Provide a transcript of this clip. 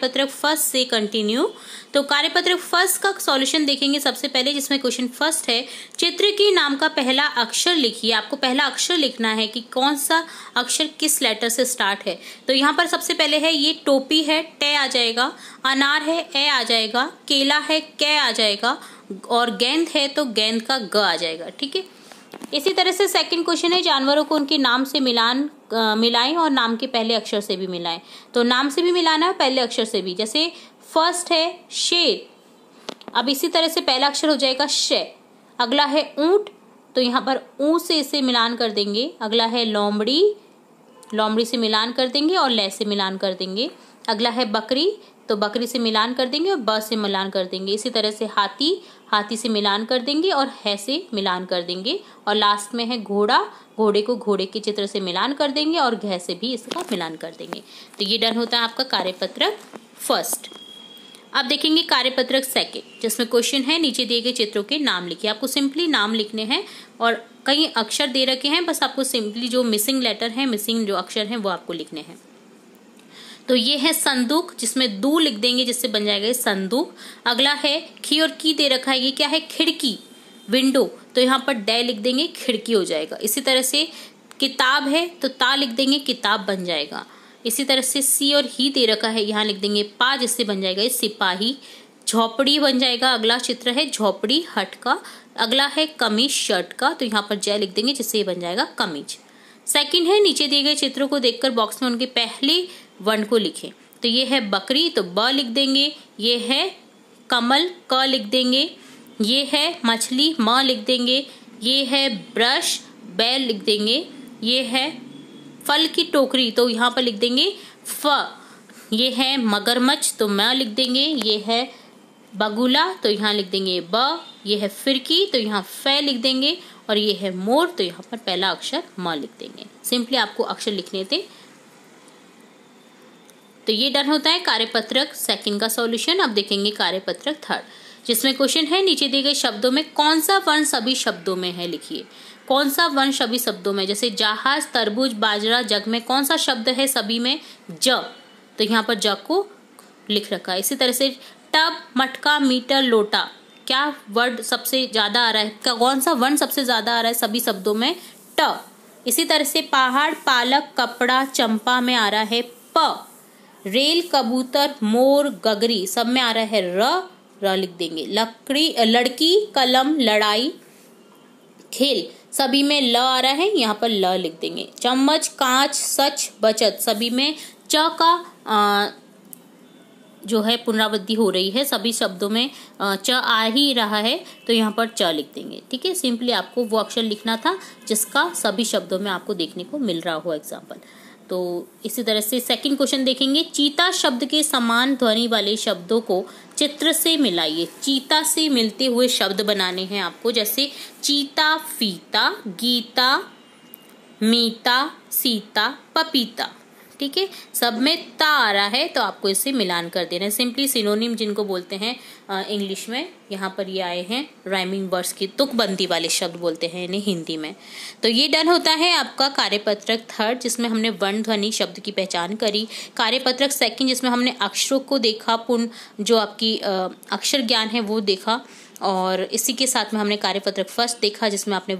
पत्रक फर्स्ट से कंटिन्यू तो कार्यपत्रक फर्स्ट का सॉल्यूशन देखेंगे सबसे पहले जिसमें क्वेश्चन फर्स्ट है चित्र की नाम का पहला अक्षर लिखिए आपको पहला अक्षर लिखना है कि कौन सा अक्षर किस लेटर से स्टार्ट है तो यहाँ पर सबसे पहले है ये टोपी है टे आ जाएगा अनार है ए आ जाएगा केला है कै के आ जाएगा और गेंद है तो गेंद का ग आ जाएगा ठीक है इसी तरह से सेकंड क्वेश्चन है जानवरों को उनके नाम से मिलान मिलाएं और नाम के पहले अक्षर से भी मिलाएं तो नाम से भी मिलाना है पहले अक्षर से भी जैसे फर्स्ट है शेर अब इसी तरह से पहला अक्षर हो जाएगा श अगला है ऊंट तो यहाँ पर ऊ से इसे मिलान कर देंगे अगला है लोमड़ी लोमड़ी से मिलान कर देंगे और लय से मिलान कर देंगे अगला है बकरी तो बकरी से मिलान कर देंगे और ब से मिलान कर देंगे इसी तरह से हाथी हाथी से मिलान कर देंगे और है से मिलान कर देंगे और लास्ट में है घोड़ा घोड़े को घोड़े के चित्र से मिलान कर देंगे और घह से भी इसका मिलान कर देंगे तो ये डन होता है आपका कार्यपत्रक फर्स्ट अब देखेंगे कार्यपत्रक सेकेंड जिसमें क्वेश्चन है नीचे दिए गए चित्रों के नाम लिखिए आपको सिंपली नाम लिखने हैं और कई अक्षर दे रखे हैं बस आपको सिंपली जो मिसिंग लेटर है मिसिंग जो अक्षर हैं वो आपको लिखने हैं तो ये है संदूक जिसमें दू लिख देंगे जिससे बन जाएगा संदूक अगला है खी और की दे रखा है ये क्या है खिड़की विंडो तो यहाँ पर डे लिख देंगे खिड़की हो जाएगा इसी तरह से किताब है तो ता लिख देंगे किताब बन जाएगा इसी तरह से सी और ही दे रखा है यहाँ लिख देंगे पा जिससे बन जाएगा सिपाही झोपड़ी बन जाएगा अगला चित्र है झोपड़ी हट का अगला है कमीज शर्ट का तो यहाँ पर जय लिख देंगे जिससे ये बन जाएगा कमीज सेकंड है नीचे दिए गए चित्रों को देखकर बॉक्स में उनके पहले वन को लिखें तो ये है बकरी तो ब लिख देंगे ये है कमल क लिख देंगे ये है मछली म लिख देंगे ये है ब्रश बैल लिख देंगे ये है फल की टोकरी तो यहाँ पर लिख देंगे फ ये है मगरमच्छ तो म लिख देंगे ये है बगुला तो यहाँ लिख देंगे ब ये है फिरकी तो यहाँ फ लिख देंगे और ये है मोर तो यहाँ पर पहला अक्षर म लिख देंगे सिंपली आपको अक्षर लिखने थे तो ये डन होता है कार्यपत्रक सेकंड का सॉल्यूशन अब देखेंगे कार्यपत्रक थर्ड जिसमें क्वेश्चन है नीचे दिए गए शब्दों में कौन सा वर्ण सभी शब्दों में है लिखिए कौन सा वर्ण सभी शब्दों में जैसे जहाज तरबूज बाजरा जग में कौन सा शब्द है सभी में ज तो यहाँ पर ज को लिख रखा है इसी तरह से टब मटका मीटर लोटा क्या वर्ड सबसे ज़्यादा आ रहा है कौन सा वर्ण सबसे ज़्यादा आ रहा है सभी शब्दों में ट इसी तरह से पहाड़ पालक कपड़ा चंपा में आ रहा है प रेल कबूतर मोर गगरी सब में आ रहा है र र लिख देंगे लकड़ी लड़की कलम लड़ाई खेल सभी में ल आ रहा है यहाँ पर ल लिख देंगे चम्मच कांच सच बचत सभी में च का आ, जो है पुनरावृत्ति हो रही है सभी शब्दों में च आ ही रहा है तो यहाँ पर च लिख देंगे ठीक है सिंपली आपको वो अक्षर लिखना था जिसका सभी शब्दों में आपको देखने को मिल रहा हो एग्जाम्पल तो इसी तरह से सेकंड क्वेश्चन देखेंगे चीता शब्द के समान ध्वनि वाले शब्दों को चित्र से मिलाइए चीता से मिलते हुए शब्द बनाने हैं आपको जैसे चीता फीता गीता मीता सीता पपीता ठीक है सब में ता आ रहा है तो आपको इसे मिलान कर देना है सिंपली सिनोनिम जिनको बोलते हैं इंग्लिश में यहाँ पर ये आए हैं राइमिंग वर्ड्स की तुकबंदी वाले शब्द बोलते हैं इन्हें हिंदी में तो ये डन होता है आपका कार्यपत्रक थर्ड जिसमें हमने वर्ण ध्वनि शब्द की पहचान करी कार्यपत्रक सेकंड जिसमें हमने अक्षरों को देखा पूर्ण जो आपकी अक्षर ज्ञान है वो देखा और इसी के साथ में हमने कार्यपत्रक फर्स्ट देखा जिसमें आपने